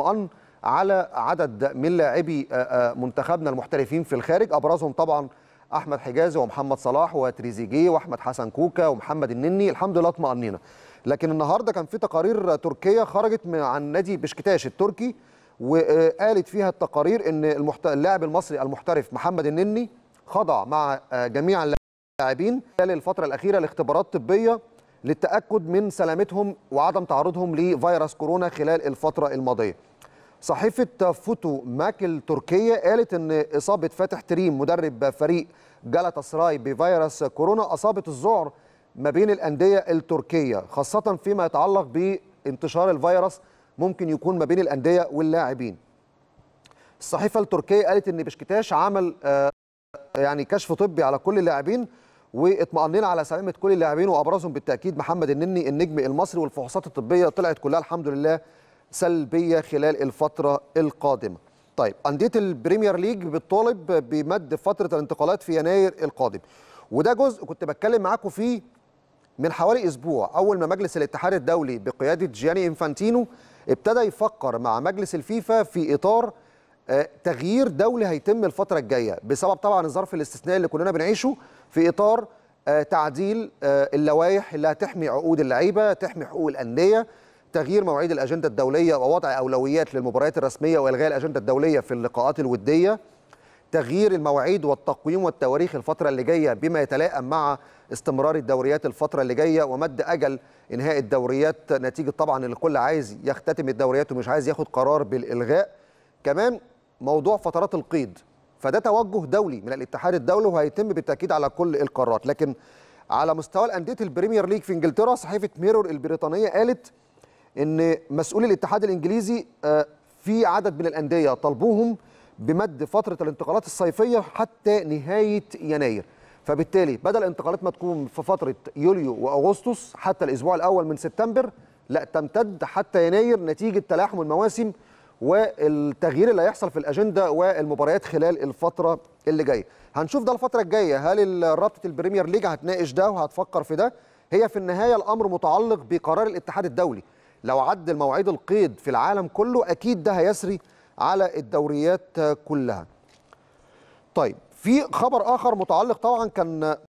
اطمئن على عدد من لاعبي آه، آه، منتخبنا المحترفين في الخارج ابرزهم طبعا احمد حجازي ومحمد صلاح وتريزيجيه واحمد حسن كوكا ومحمد النني الحمد لله اطمئنينا لكن النهارده كان في تقارير تركيه خرجت عن نادي بشكتاش التركي وقالت فيها التقارير ان المحت... اللاعب المصري المحترف محمد النني خضع مع آه، جميع اللاعبين خلال الفتره الاخيره لاختبارات طبيه للتأكد من سلامتهم وعدم تعرضهم لفيروس كورونا خلال الفترة الماضية صحيفة فوتو ماك التركية قالت أن إصابة فاتح تريم مدرب فريق جلطة سراي بفيروس كورونا أصابت الذعر ما بين الأندية التركية خاصة فيما يتعلق بانتشار الفيروس ممكن يكون ما بين الأندية واللاعبين الصحيفة التركية قالت أن بشكتاش عمل آه، يعني كشف طبي على كل اللاعبين واطمأنينا على سلامه كل اللاعبين وابرزهم بالتاكيد محمد النني النجم المصري والفحوصات الطبيه طلعت كلها الحمد لله سلبيه خلال الفتره القادمه. طيب انديه البريمير ليج بتطالب بمد فتره الانتقالات في يناير القادم وده جزء كنت بتكلم معاكم فيه من حوالي اسبوع اول ما مجلس الاتحاد الدولي بقياده جياني انفانتينو ابتدى يفكر مع مجلس الفيفا في اطار آه، تغيير دولي هيتم الفتره الجايه بسبب طبعا الظرف الاستثنائي اللي كلنا بنعيشه في اطار آه، تعديل آه، اللوائح اللي هتحمي عقود اللعيبه تحمي حقوق الانديه تغيير مواعيد الاجنده الدوليه ووضع اولويات للمباريات الرسميه والغاء الاجنده الدوليه في اللقاءات الوديه تغيير المواعيد والتقويم والتواريخ الفتره اللي جايه بما يتلائم مع استمرار الدوريات الفتره اللي جايه ومد اجل انهاء الدوريات نتيجه طبعا الكل عايز يختتم الدوريات ومش عايز ياخد قرار بالالغاء كمان موضوع فترات القيد فده توجه دولي من الاتحاد الدولي وهيتم بالتاكيد على كل القارات لكن على مستوى الانديه البريمير ليج في انجلترا صحيفه ميرور البريطانيه قالت ان مسؤولي الاتحاد الانجليزي آه، في عدد من الانديه طلبوهم بمد فتره الانتقالات الصيفيه حتى نهايه يناير فبالتالي بدل الانتقالات ما تكون في فتره يوليو واغسطس حتى الاسبوع الاول من سبتمبر لا تمتد حتى يناير نتيجه تلاحم المواسم والتغيير اللي هيحصل في الاجنده والمباريات خلال الفتره اللي جايه هنشوف ده الفتره الجايه هل رابطه البريمير ليج هتناقش ده وهتفكر في ده هي في النهايه الامر متعلق بقرار الاتحاد الدولي لو عدل مواعيد القيد في العالم كله اكيد ده هيسري على الدوريات كلها طيب في خبر اخر متعلق طبعا كان